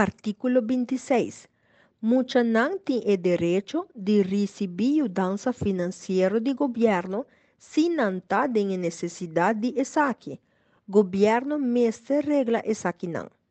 Artículo 26. não tem o direito de receber dança financeira de governo sem antar de necessidade de saque. Governo mestre regla saque não.